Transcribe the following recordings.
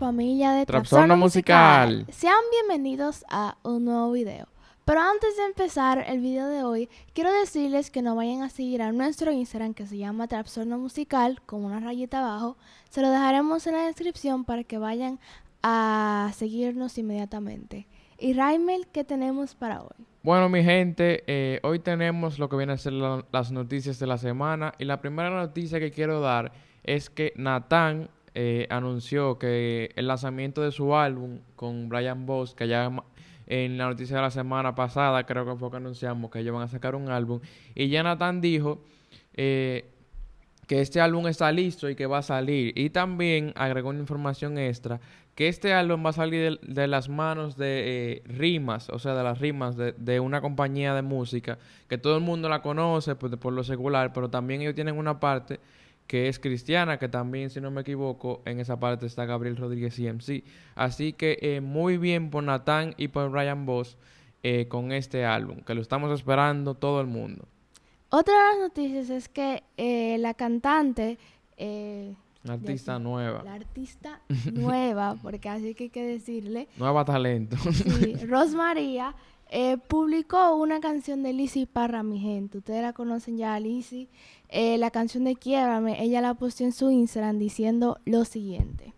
familia de Trapsorno musical. Sean bienvenidos a un nuevo video. Pero antes de empezar el video de hoy, quiero decirles que no vayan a seguir a nuestro Instagram que se llama Trapsorno Musical con una rayita abajo. Se lo dejaremos en la descripción para que vayan a seguirnos inmediatamente. Y Raimel, ¿qué tenemos para hoy? Bueno, mi gente, eh, hoy tenemos lo que viene a ser las noticias de la semana. Y la primera noticia que quiero dar es que Natán eh, anunció que el lanzamiento de su álbum con Brian Boss, que ya en la noticia de la semana pasada creo que fue que anunciamos que ellos van a sacar un álbum, y Jonathan dijo eh, que este álbum está listo y que va a salir. Y también agregó una información extra, que este álbum va a salir de, las manos de eh, Rimas, o sea, de las Rimas de, una compañía de música, que todo el mundo la conoce pues, por lo secular, pero también ellos tienen una parte que es cristiana, que también, si no me equivoco, en esa parte está Gabriel Rodríguez y MC. Así que eh, muy bien por Natán y por Ryan Boss eh, con este álbum, que lo estamos esperando todo el mundo. Otra de las noticias es que eh, la cantante... la artista nueva. La artista nueva, porque así que hay que decirle. Nueva talento. Sí, Rosmaría eh, publicó una canción de Lizzy Parra, mi gente. Ustedes la conocen ya, Lizzy. Eh, la canción de Quiebrame, ella la puso en su Instagram diciendo lo siguiente.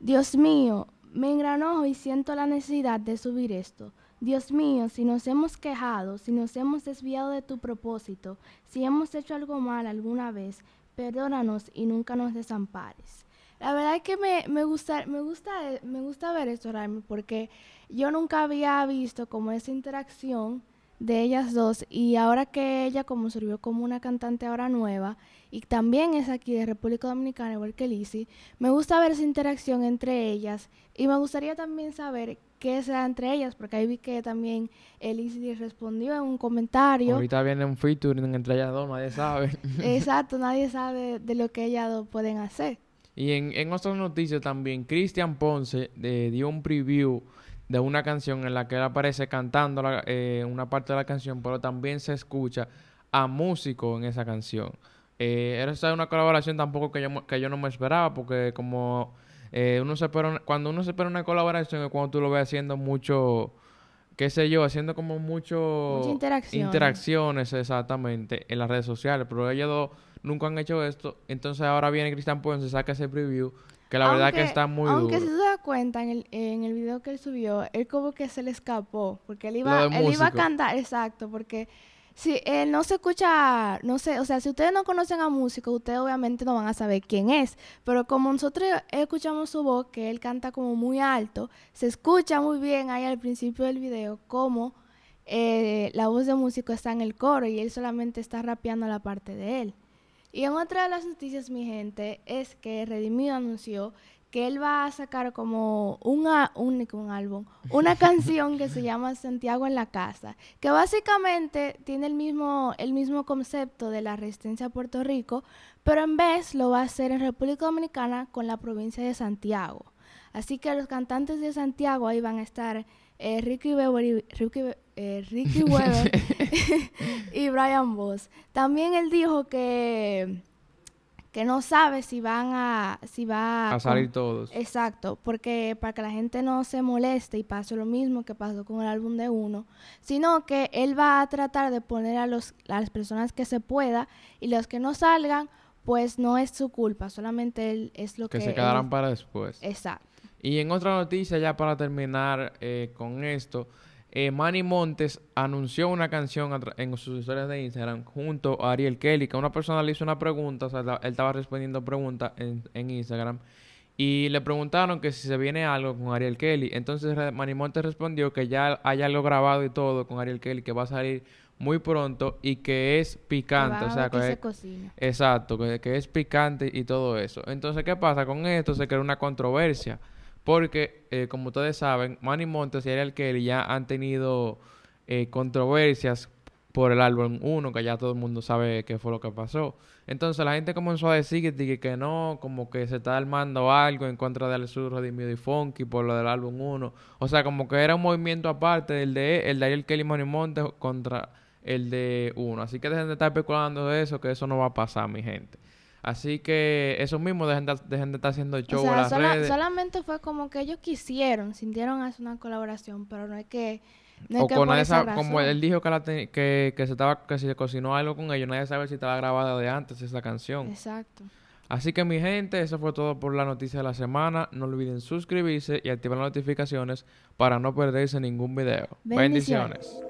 Dios mío, me engranojo y siento la necesidad de subir esto. Dios mío, si nos hemos quejado, si nos hemos desviado de tu propósito, si hemos hecho algo mal alguna vez, perdónanos y nunca nos desampares. La verdad es que me, me, gusta, me, gusta, ver esto, Raimi porque yo nunca había visto como esa interacción de ellas dos y ahora que ella como sirvió como una cantante ahora nueva y también es aquí de República Dominicana, igual que Lizzie, me gusta ver esa interacción entre ellas y me gustaría también saber qué será entre ellas, porque ahí vi que también eh, Lizzie respondió en un comentario. Ahorita viene un featuring entre ellas dos, nadie sabe. Exacto, nadie sabe de lo que ellas dos pueden hacer. Y en, en otras noticias también, Cristian Ponce eh, dio un preview de una canción en la que él aparece cantando eh, una parte de la canción, pero también se escucha a músico en esa canción. Eh, esa es una colaboración tampoco que yo, que yo no me esperaba, porque como eh, uno se cuando uno se espera una colaboración es cuando tú lo ves haciendo mucho qué sé yo, haciendo como mucho... Interacciones, exactamente, en las redes sociales. Pero ellos dos nunca han hecho esto. Entonces ahora viene Cristian Ponce se saca ese preview. Que la verdad que está muy duro. Aunque si te das cuenta, en el, en el video que él subió, él como que se le escapó. Porque él iba, él iba a cantar, exacto, porque Sí, él eh, no se escucha, no sé, o sea, si ustedes no conocen a músico, ustedes obviamente no van a saber quién es, pero como nosotros escuchamos su voz, que él canta como muy alto, se escucha muy bien ahí al principio del video como eh, la voz de músico está en el coro y él solamente está rapeando la parte de él. Y en otra de las noticias, mi gente, es que Redimido anunció que él va a sacar como un, un álbum, una canción que se llama Santiago en la Casa, que básicamente tiene el mismo, el mismo concepto de la resistencia a Puerto Rico, pero en vez lo va a hacer en República Dominicana con la provincia de Santiago. Así que los cantantes de Santiago ahí van a estar eh, Ricky eh, Weber, y, Ricky, Ricky y Brian boss También él dijo que que no sabe si van a si va a salir todos. Exacto, porque para que la gente no se moleste y pase lo mismo que pasó con el álbum de uno, sino que él va a tratar de poner a los las personas que se pueda y los que no salgan, pues no es su culpa, solamente él es lo que que se quedarán para después. Exacto. Y en otra noticia ya para terminar eh, con esto eh, Manny Montes anunció una canción en sus historias de Instagram junto a Ariel Kelly, que una persona le hizo una pregunta, o sea, él estaba respondiendo preguntas en, Instagram, y le preguntaron que si se viene algo con Ariel Kelly. Entonces Manny Montes respondió que ya hay algo grabado y todo con Ariel Kelly, que va a salir muy pronto y que es picante. o sea, que, se cocina. Exacto, que, que es picante y todo eso. Entonces, ¿qué pasa con esto? Se crea una controversia porque, eh, como ustedes saben, Manny Montes y Ariel Kelly ya han tenido eh, controversias por el álbum 1, que ya todo el mundo sabe qué fue lo que pasó. Entonces la gente comenzó a decir que, no, como que se está armando algo en contra del sur de y Funky por lo del álbum 1. O sea, como que era un movimiento aparte del de el de Ariel Kelly Manny Montes contra el de 1. Así que dejen de estar especulando de eso, que eso no va a pasar, mi gente. Así que eso mismo, dejen de, gente de estar haciendo show o las Solamente fue como que ellos quisieron, sintieron hacer una colaboración, pero no es que... No o como él dijo que, que, se estaba, que se cocinó algo con ellos, nadie sabe si estaba grabada de antes esa canción. Exacto. Así que mi gente, eso fue todo por la noticia de la semana. No olviden suscribirse y activar las notificaciones para no perderse ningún video. Bendiciones.